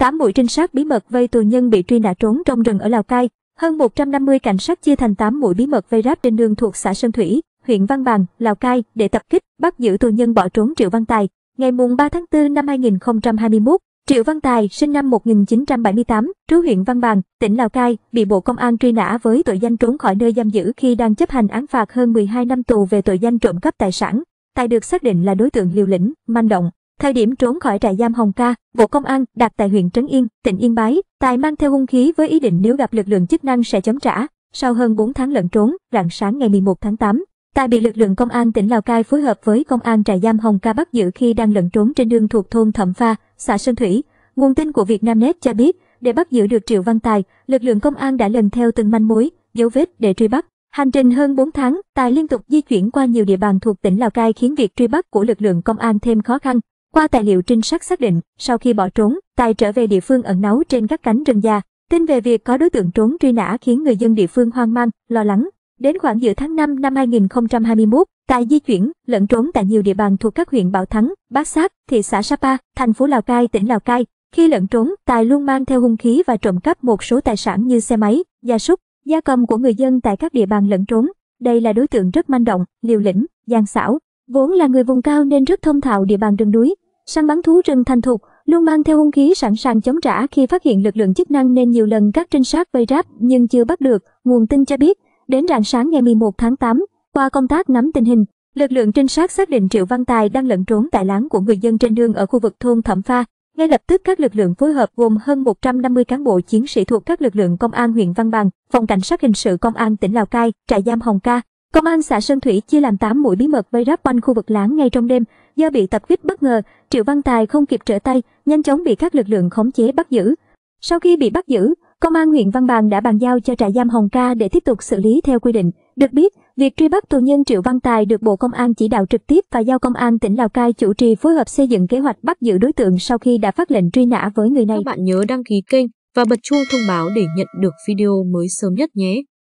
8 mũi trinh sát bí mật vây tù nhân bị truy nã trốn trong rừng ở Lào Cai, hơn 150 cảnh sát chia thành 8 mũi bí mật vây ráp trên đường thuộc xã Sơn Thủy, huyện Văn Bàn, Lào Cai để tập kích, bắt giữ tù nhân bỏ trốn Triệu Văn Tài. Ngày mùng 3 tháng 4 năm 2021, Triệu Văn Tài, sinh năm 1978, trú huyện Văn Bàn, tỉnh Lào Cai, bị Bộ Công an truy nã với tội danh trốn khỏi nơi giam giữ khi đang chấp hành án phạt hơn 12 năm tù về tội danh trộm cắp tài sản. Tài được xác định là đối tượng liều lĩnh, manh động, Thời điểm trốn khỏi trại giam Hồng Ca, Bộ Công an đặt tại huyện Trấn Yên, tỉnh Yên Bái, Tài mang theo hung khí với ý định nếu gặp lực lượng chức năng sẽ chống trả. Sau hơn 4 tháng lẩn trốn, rạng sáng ngày 11 tháng 8, Tài bị lực lượng công an tỉnh Lào Cai phối hợp với công an trại giam Hồng Ca bắt giữ khi đang lẩn trốn trên đường thuộc thôn Thẩm Pha, xã Sơn Thủy. Nguồn tin của Vietnamnet cho biết, để bắt giữ được Triệu Văn Tài, lực lượng công an đã lần theo từng manh mối, dấu vết để truy bắt. Hành trình hơn 4 tháng, Tài liên tục di chuyển qua nhiều địa bàn thuộc tỉnh Lào Cai khiến việc truy bắt của lực lượng công an thêm khó khăn. Qua tài liệu trinh sát xác định, sau khi bỏ trốn, Tài trở về địa phương ẩn náu trên các cánh rừng già. Tin về việc có đối tượng trốn truy nã khiến người dân địa phương hoang mang, lo lắng. Đến khoảng giữa tháng 5 năm 2021, Tài di chuyển, lẫn trốn tại nhiều địa bàn thuộc các huyện Bảo Thắng, Bát Sát, thị xã Sapa, thành phố Lào Cai, tỉnh Lào Cai. Khi lẫn trốn, Tài luôn mang theo hung khí và trộm cắp một số tài sản như xe máy, gia súc, gia cầm của người dân tại các địa bàn lẫn trốn. Đây là đối tượng rất manh động, liều lĩnh, gian xảo. Vốn là người vùng cao nên rất thông thạo địa bàn rừng núi, Săn bắn thú rừng thành thục, luôn mang theo hung khí sẵn sàng chống trả khi phát hiện lực lượng chức năng nên nhiều lần các trinh sát vây ráp nhưng chưa bắt được, nguồn tin cho biết. Đến rạng sáng ngày 11 tháng 8, qua công tác nắm tình hình, lực lượng trinh sát xác định Triệu Văn Tài đang lẩn trốn tại láng của người dân trên đường ở khu vực thôn Thẩm Pha. Ngay lập tức các lực lượng phối hợp gồm hơn 150 cán bộ chiến sĩ thuộc các lực lượng công an huyện Văn bằng, phòng cảnh sát hình sự công an tỉnh Lào Cai, trại giam Hồng Ca, Công an xã Sơn Thủy chia làm 8 mũi bí mật vây ráp quanh khu vực láng ngay trong đêm. Do bị tập kích bất ngờ, Triệu Văn Tài không kịp trở tay, nhanh chóng bị các lực lượng khống chế bắt giữ. Sau khi bị bắt giữ, Công an huyện Văn Bàn đã bàn giao cho trại giam Hồng Ca để tiếp tục xử lý theo quy định. Được biết, việc truy bắt tù nhân Triệu Văn Tài được Bộ Công an chỉ đạo trực tiếp và giao Công an tỉnh Lào Cai chủ trì phối hợp xây dựng kế hoạch bắt giữ đối tượng sau khi đã phát lệnh truy nã với người này. Các bạn nhớ đăng ký kênh và bật chuông thông báo để nhận được video mới sớm nhất nhé.